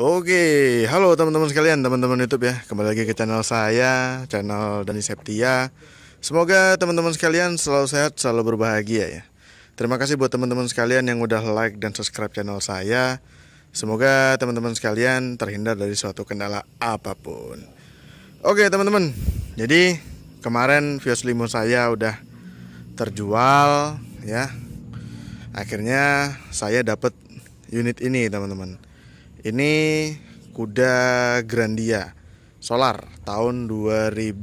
Oke, halo teman-teman sekalian, teman-teman YouTube ya. Kembali lagi ke channel saya, channel Dani Septia. Semoga teman-teman sekalian selalu sehat, selalu berbahagia ya. Terima kasih buat teman-teman sekalian yang udah like dan subscribe channel saya. Semoga teman-teman sekalian terhindar dari suatu kendala apapun. Oke, teman-teman. Jadi, kemarin Vios Limo saya udah terjual ya. Akhirnya saya dapat unit ini, teman-teman ini kuda Grandia solar tahun 2002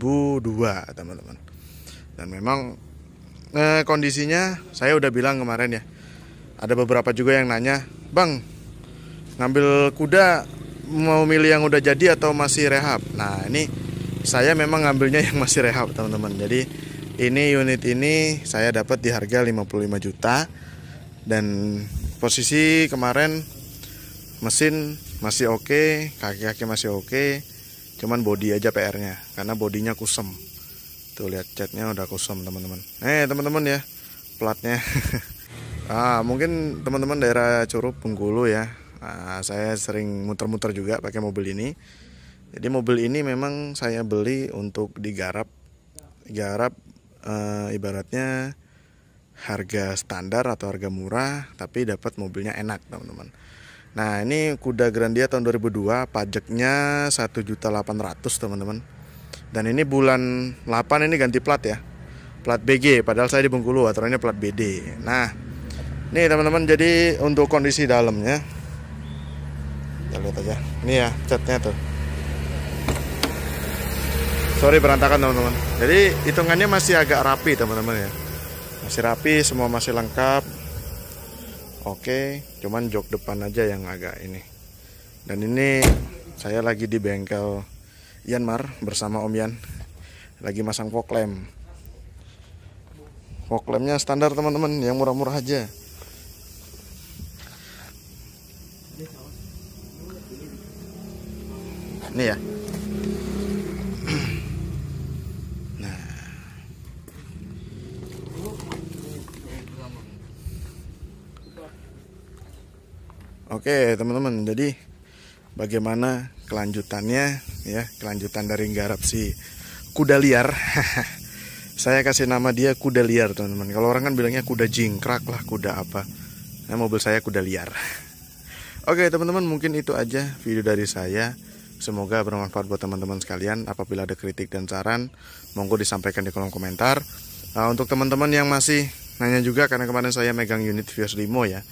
teman-teman dan memang eh, kondisinya saya udah bilang kemarin ya ada beberapa juga yang nanya bang ngambil kuda mau milih yang udah jadi atau masih rehab nah ini saya memang ngambilnya yang masih rehab teman-teman jadi ini unit ini saya dapat di harga 55 juta dan posisi kemarin mesin masih oke okay, kaki-kaki masih oke okay, cuman body aja PR-nya karena bodinya kusem tuh lihat catnya udah kusem teman-teman eh teman-teman ya platnya ah mungkin teman-teman daerah Curup Bengkulu ya nah, saya sering muter-muter juga pakai mobil ini jadi mobil ini memang saya beli untuk digarap garap e, eh, ibaratnya harga standar atau harga murah tapi dapat mobilnya enak teman-teman Nah ini kuda Grandia tahun 2002 pajaknya 1.800 teman-teman Dan ini bulan 8 ini ganti plat ya Plat BG padahal saya di Bengkulu aturannya plat BD Nah ini teman-teman jadi untuk kondisi dalamnya Kita lihat aja Ini ya catnya tuh Sorry berantakan teman-teman Jadi hitungannya masih agak rapi teman-teman ya Masih rapi semua masih lengkap oke okay, cuman jok depan aja yang agak ini dan ini saya lagi di bengkel Yanmar bersama Om Yan lagi masang fog lamp fog lampnya standar teman-teman yang murah-murah aja ini ya Oke teman-teman, jadi bagaimana kelanjutannya ya kelanjutan dari garap si kuda liar. Saya kasih nama dia kuda liar teman-teman. Kalau orang kan bilangnya kuda jingkrak lah, kuda apa. Nah mobil saya kuda liar. Oke teman-teman mungkin itu aja video dari saya. Semoga bermanfaat buat teman-teman sekalian. Apabila ada kritik dan saran, monggo disampaikan di kolom komentar. Nah, untuk teman-teman yang masih nanya juga karena kemarin saya megang unit Vios Limo ya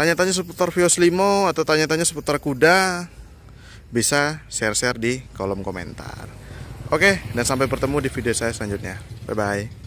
tanya-tanya seputar Vios Limo atau tanya-tanya seputar kuda bisa share-share di kolom komentar. Oke, dan sampai bertemu di video saya selanjutnya. Bye bye.